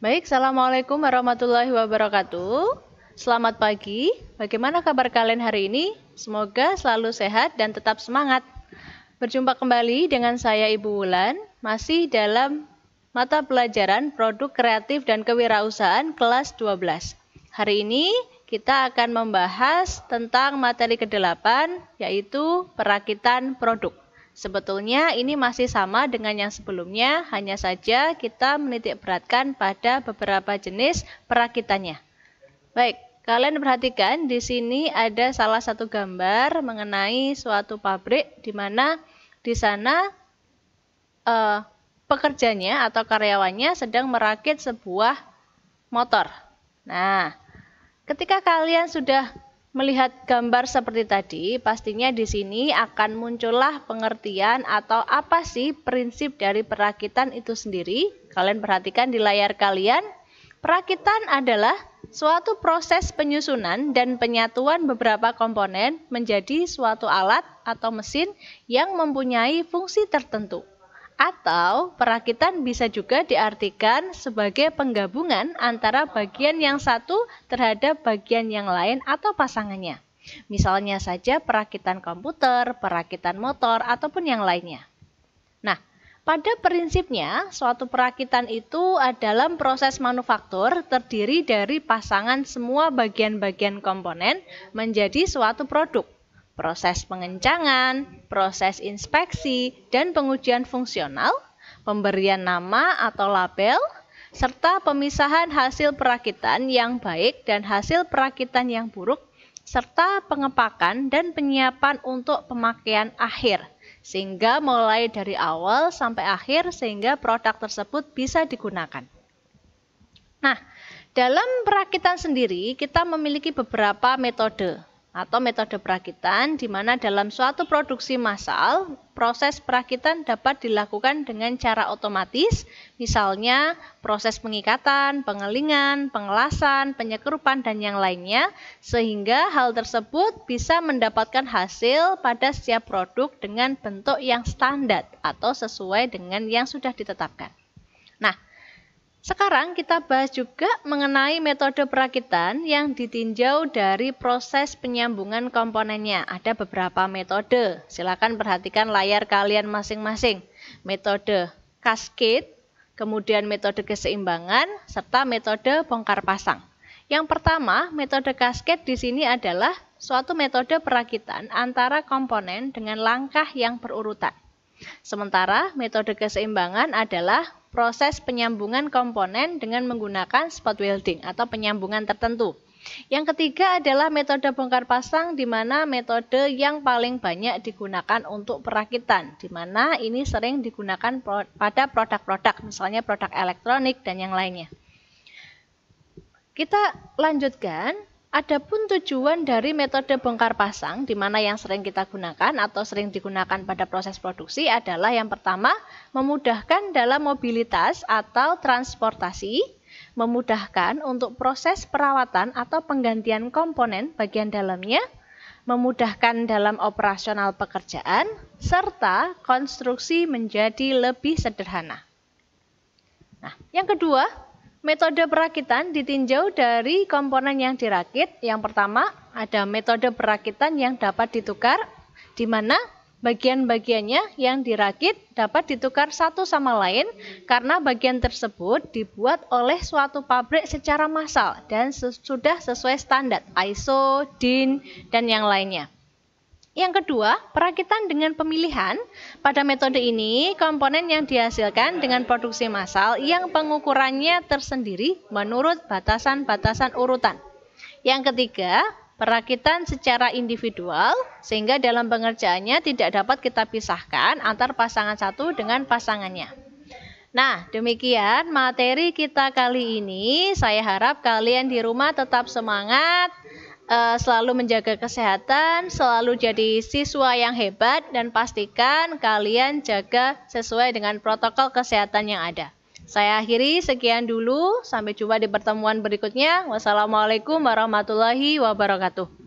Baik, Assalamualaikum warahmatullahi wabarakatuh. Selamat pagi, bagaimana kabar kalian hari ini? Semoga selalu sehat dan tetap semangat. Berjumpa kembali dengan saya Ibu Wulan, masih dalam mata pelajaran produk kreatif dan kewirausahaan kelas 12. Hari ini kita akan membahas tentang materi ke-8 yaitu perakitan produk. Sebetulnya ini masih sama dengan yang sebelumnya, hanya saja kita menitik beratkan pada beberapa jenis perakitannya. Baik, kalian perhatikan di sini ada salah satu gambar mengenai suatu pabrik di mana di sana eh, pekerjanya atau karyawannya sedang merakit sebuah motor. Nah, ketika kalian sudah melihat gambar seperti tadi, pastinya di sini akan muncullah pengertian atau apa sih prinsip dari perakitan itu sendiri. Kalian perhatikan di layar kalian, perakitan adalah suatu proses penyusunan dan penyatuan beberapa komponen menjadi suatu alat atau mesin yang mempunyai fungsi tertentu. Atau perakitan bisa juga diartikan sebagai penggabungan antara bagian yang satu terhadap bagian yang lain atau pasangannya. Misalnya saja perakitan komputer, perakitan motor, ataupun yang lainnya. Nah, pada prinsipnya, suatu perakitan itu adalah proses manufaktur terdiri dari pasangan semua bagian-bagian komponen menjadi suatu produk proses pengencangan, proses inspeksi, dan pengujian fungsional, pemberian nama atau label, serta pemisahan hasil perakitan yang baik dan hasil perakitan yang buruk, serta pengepakan dan penyiapan untuk pemakaian akhir, sehingga mulai dari awal sampai akhir sehingga produk tersebut bisa digunakan. Nah, dalam perakitan sendiri kita memiliki beberapa metode, atau metode perakitan di mana dalam suatu produksi massal proses perakitan dapat dilakukan dengan cara otomatis misalnya proses pengikatan, pengelingan, pengelasan, penyekerupan dan yang lainnya sehingga hal tersebut bisa mendapatkan hasil pada setiap produk dengan bentuk yang standar atau sesuai dengan yang sudah ditetapkan. Nah, sekarang kita bahas juga mengenai metode perakitan yang ditinjau dari proses penyambungan komponennya. Ada beberapa metode. Silakan perhatikan layar kalian masing-masing. Metode cascade, kemudian metode keseimbangan, serta metode bongkar pasang. Yang pertama, metode cascade di sini adalah suatu metode perakitan antara komponen dengan langkah yang berurutan. Sementara metode keseimbangan adalah proses penyambungan komponen dengan menggunakan spot welding atau penyambungan tertentu. Yang ketiga adalah metode bongkar pasang di mana metode yang paling banyak digunakan untuk perakitan di mana ini sering digunakan pada produk-produk misalnya produk elektronik dan yang lainnya. Kita lanjutkan Adapun tujuan dari metode bongkar pasang, di mana yang sering kita gunakan atau sering digunakan pada proses produksi adalah yang pertama, memudahkan dalam mobilitas atau transportasi, memudahkan untuk proses perawatan atau penggantian komponen bagian dalamnya, memudahkan dalam operasional pekerjaan, serta konstruksi menjadi lebih sederhana. Nah, yang kedua, Metode perakitan ditinjau dari komponen yang dirakit. Yang pertama, ada metode perakitan yang dapat ditukar, di mana bagian-bagiannya yang dirakit dapat ditukar satu sama lain karena bagian tersebut dibuat oleh suatu pabrik secara massal dan sudah sesuai standar ISO, DIN, dan yang lainnya. Yang kedua, perakitan dengan pemilihan. Pada metode ini, komponen yang dihasilkan dengan produksi massal yang pengukurannya tersendiri menurut batasan-batasan urutan. Yang ketiga, perakitan secara individual sehingga dalam pengerjaannya tidak dapat kita pisahkan antar pasangan satu dengan pasangannya. Nah, demikian materi kita kali ini. Saya harap kalian di rumah tetap semangat, uh, selalu menjaga kesehatan, selalu jadi siswa yang hebat, dan pastikan kalian jaga sesuai dengan protokol kesehatan yang ada. Saya akhiri sekian dulu, sampai jumpa di pertemuan berikutnya. Wassalamualaikum warahmatullahi wabarakatuh.